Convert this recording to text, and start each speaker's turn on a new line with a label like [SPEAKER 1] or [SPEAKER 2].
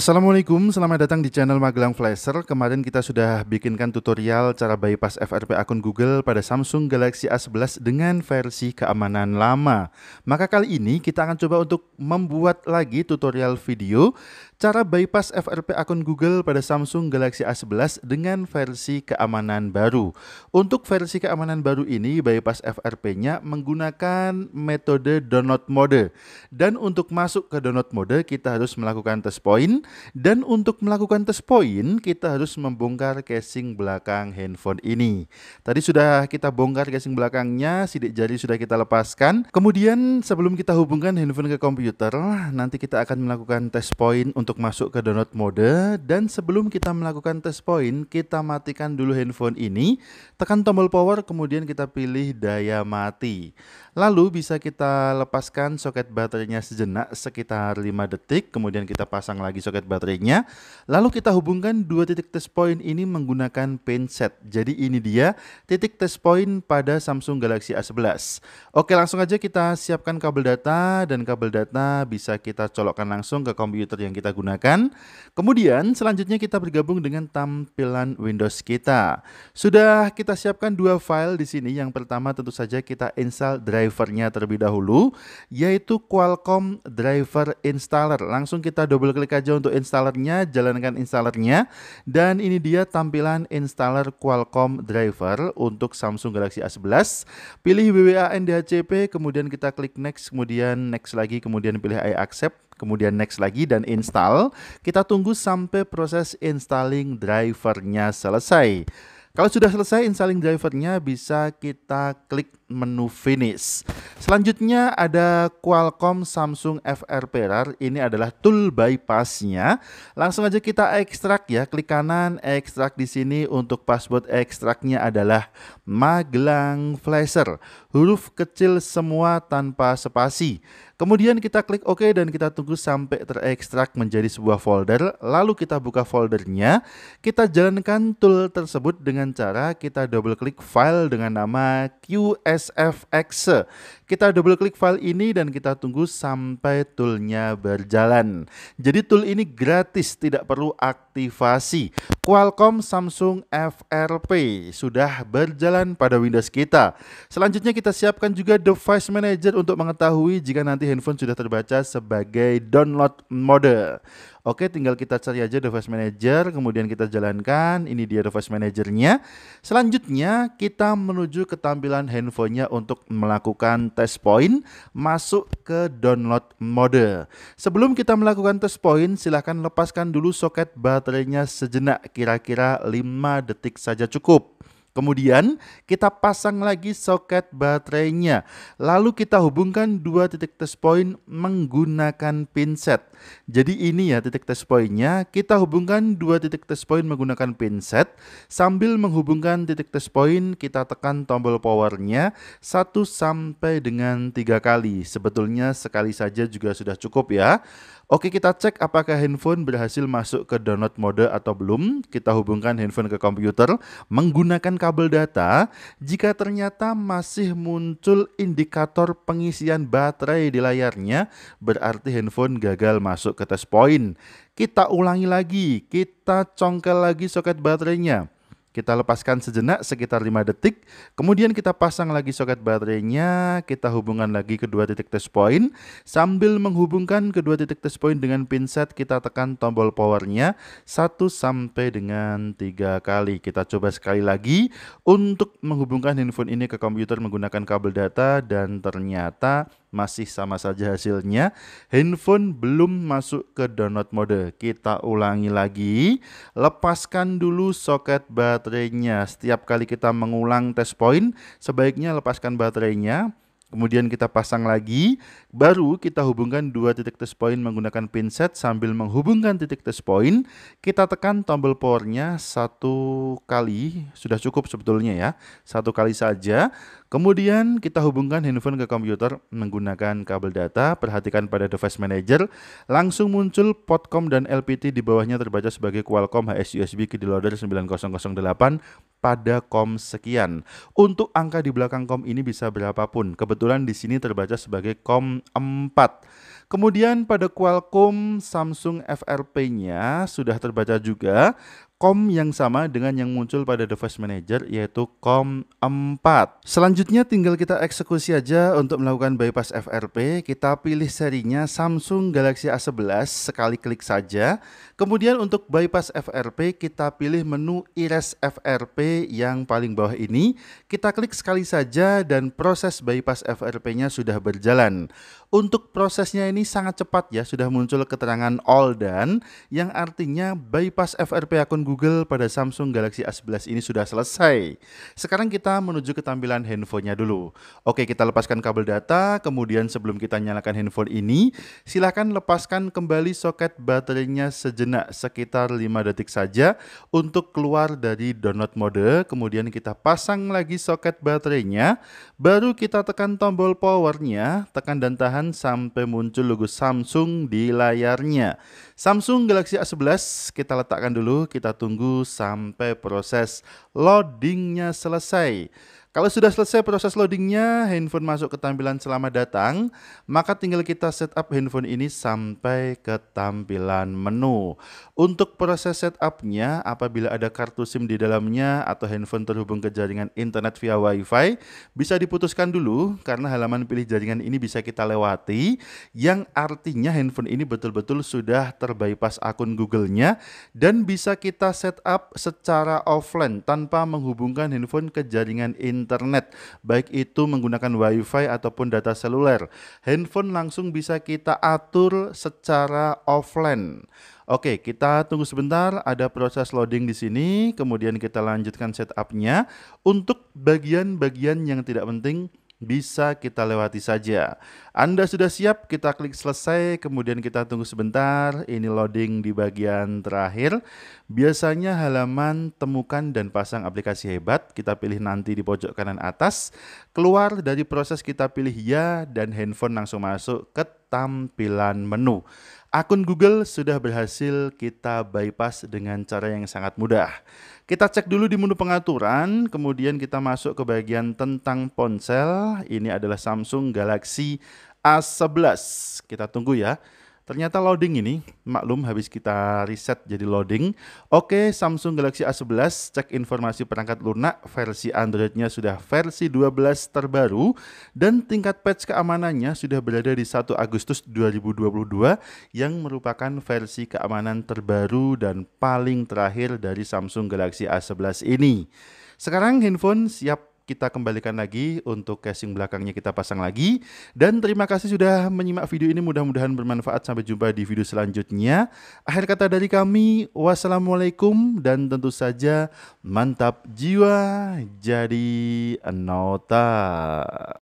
[SPEAKER 1] Assalamualaikum, selamat datang di channel Magelang Flasher. Kemarin kita sudah bikinkan tutorial cara bypass FRP akun Google pada Samsung Galaxy A11 dengan versi keamanan lama. Maka kali ini kita akan coba untuk membuat lagi tutorial video cara bypass FRP akun Google pada Samsung Galaxy A11 dengan versi keamanan baru. Untuk versi keamanan baru ini, bypass FRP-nya menggunakan metode download mode. Dan untuk masuk ke download mode, kita harus melakukan test point dan untuk melakukan test point, kita harus membongkar casing belakang handphone ini. Tadi sudah kita bongkar casing belakangnya, sidik jari sudah kita lepaskan. Kemudian sebelum kita hubungkan handphone ke komputer, nanti kita akan melakukan test point untuk masuk ke download mode. Dan sebelum kita melakukan test point, kita matikan dulu handphone ini, tekan tombol power, kemudian kita pilih daya mati. Lalu bisa kita lepaskan soket baterainya sejenak sekitar 5 detik, kemudian kita pasang lagi soket soket baterainya. Lalu kita hubungkan dua titik test point ini menggunakan set. Jadi ini dia titik test point pada Samsung Galaxy A11. Oke langsung aja kita siapkan kabel data dan kabel data bisa kita colokkan langsung ke komputer yang kita gunakan. Kemudian selanjutnya kita bergabung dengan tampilan Windows kita. Sudah kita siapkan dua file di sini. Yang pertama tentu saja kita install drivernya terlebih dahulu yaitu Qualcomm Driver Installer. Langsung kita double klik aja untuk installernya, jalankan installernya. Dan ini dia tampilan installer Qualcomm driver untuk Samsung Galaxy A11. Pilih WWA NDHCP, kemudian kita klik next, kemudian next lagi, kemudian pilih I accept kemudian next lagi dan install. Kita tunggu sampai proses installing drivernya selesai. Kalau sudah selesai installing drivernya bisa kita klik menu finish. Selanjutnya ada Qualcomm Samsung FR Pairer. Ini adalah tool bypassnya. Langsung aja kita ekstrak ya. Klik kanan, ekstrak di sini untuk password ekstraknya adalah Magelang Flasher. Huruf kecil semua tanpa spasi. Kemudian kita klik OK dan kita tunggu sampai terekstrak menjadi sebuah folder. Lalu kita buka foldernya. Kita jalankan tool tersebut dengan cara kita double klik file dengan nama QS SFX. Kita double klik file ini dan kita tunggu sampai toolnya berjalan. Jadi tool ini gratis, tidak perlu aktif aktivasi Qualcomm Samsung FRP sudah berjalan pada Windows kita. Selanjutnya kita siapkan juga device manager untuk mengetahui jika nanti handphone sudah terbaca sebagai download mode. Oke, tinggal kita cari aja device manager, kemudian kita jalankan. Ini dia device manajernya. Selanjutnya kita menuju ke tampilan handphonenya untuk melakukan test point masuk ke download mode. Sebelum kita melakukan test point, silahkan lepaskan dulu soket baterai baterainya sejenak, kira-kira 5 detik saja cukup. Kemudian kita pasang lagi soket baterainya. Lalu kita hubungkan dua titik test point menggunakan pinset. Jadi ini ya titik test pointnya. Kita hubungkan dua titik test point menggunakan pinset. Sambil menghubungkan titik test point kita tekan tombol powernya satu sampai dengan tiga kali. Sebetulnya sekali saja juga sudah cukup ya. Oke, kita cek apakah handphone berhasil masuk ke download mode atau belum. Kita hubungkan handphone ke komputer menggunakan kabel data. Jika ternyata masih muncul indikator pengisian baterai di layarnya, berarti handphone gagal masuk ke test point. Kita ulangi lagi, kita congkel lagi soket baterainya kita lepaskan sejenak sekitar 5 detik, kemudian kita pasang lagi soket baterainya, kita hubungkan lagi kedua titik test point. Sambil menghubungkan kedua titik test point dengan pinset, kita tekan tombol powernya 1 sampai dengan 3 kali. Kita coba sekali lagi untuk menghubungkan handphone ini ke komputer menggunakan kabel data dan ternyata masih sama saja hasilnya. Handphone belum masuk ke download mode. Kita ulangi lagi. Lepaskan dulu soket baterainya. Setiap kali kita mengulang test point, sebaiknya lepaskan baterainya Kemudian kita pasang lagi, baru kita hubungkan dua titik test point menggunakan pinset sambil menghubungkan titik test point. Kita tekan tombol powernya satu kali, sudah cukup sebetulnya ya, satu kali saja. Kemudian kita hubungkan handphone ke komputer menggunakan kabel data, perhatikan pada device manager, langsung muncul potcom dan LPT di bawahnya terbaca sebagai Qualcomm HSUSB USB Loader 9008 pada kom sekian. Untuk angka di belakang kom ini bisa berapapun. Kebetulan di sini terbaca sebagai kom 4. Kemudian pada Qualcomm Samsung FRP-nya sudah terbaca juga. COM yang sama dengan yang muncul pada device manager yaitu COM 4. Selanjutnya tinggal kita eksekusi aja untuk melakukan bypass FRP. Kita pilih serinya Samsung Galaxy A11 sekali klik saja. Kemudian untuk bypass FRP kita pilih menu Erase FRP yang paling bawah ini. Kita klik sekali saja dan proses bypass FRP-nya sudah berjalan. Untuk prosesnya ini sangat cepat ya, sudah muncul keterangan all done yang artinya bypass FRP akun Google pada Samsung Galaxy A11 ini sudah selesai. Sekarang kita menuju ke tampilan handphonenya dulu. Oke, kita lepaskan kabel data, kemudian sebelum kita nyalakan handphone ini, silahkan lepaskan kembali soket baterainya sejenak sekitar 5 detik saja untuk keluar dari download mode, kemudian kita pasang lagi soket baterainya, baru kita tekan tombol powernya, tekan dan tahan sampai muncul logo Samsung di layarnya. Samsung Galaxy A11 kita letakkan dulu, kita tunggu sampai proses loadingnya selesai. Kalau sudah selesai proses loadingnya, handphone masuk ke tampilan selamat datang, maka tinggal kita setup handphone ini sampai ke tampilan menu. Untuk proses setupnya, apabila ada kartu SIM di dalamnya atau handphone terhubung ke jaringan internet via WiFi, bisa diputuskan dulu karena halaman pilih jaringan ini bisa kita lewati, yang artinya handphone ini betul-betul sudah terbypass akun Google-nya dan bisa kita setup secara offline tanpa menghubungkan handphone ke jaringan internet internet, baik itu menggunakan WiFi ataupun data seluler. Handphone langsung bisa kita atur secara offline. Oke, kita tunggu sebentar. Ada proses loading di sini, kemudian kita lanjutkan setupnya. Untuk bagian-bagian yang tidak penting, bisa kita lewati saja. Anda sudah siap? Kita klik selesai, kemudian kita tunggu sebentar. Ini loading di bagian terakhir. Biasanya halaman temukan dan pasang aplikasi hebat. Kita pilih nanti di pojok kanan atas. Keluar dari proses kita pilih ya dan handphone langsung masuk ke tampilan menu. Akun Google sudah berhasil kita bypass dengan cara yang sangat mudah. Kita cek dulu di menu pengaturan, kemudian kita masuk ke bagian tentang ponsel. Ini adalah Samsung Galaxy A11. Kita tunggu ya. Ternyata loading ini, maklum habis kita reset jadi loading. Oke, Samsung Galaxy A11 cek informasi perangkat lunak, versi Androidnya sudah versi 12 terbaru dan tingkat patch keamanannya sudah berada di 1 Agustus 2022 yang merupakan versi keamanan terbaru dan paling terakhir dari Samsung Galaxy A11 ini. Sekarang handphone siap kita kembalikan lagi untuk casing belakangnya kita pasang lagi. Dan terima kasih sudah menyimak video ini. Mudah-mudahan bermanfaat. Sampai jumpa di video selanjutnya. Akhir kata dari kami, wassalamualaikum dan tentu saja mantap jiwa jadi nota.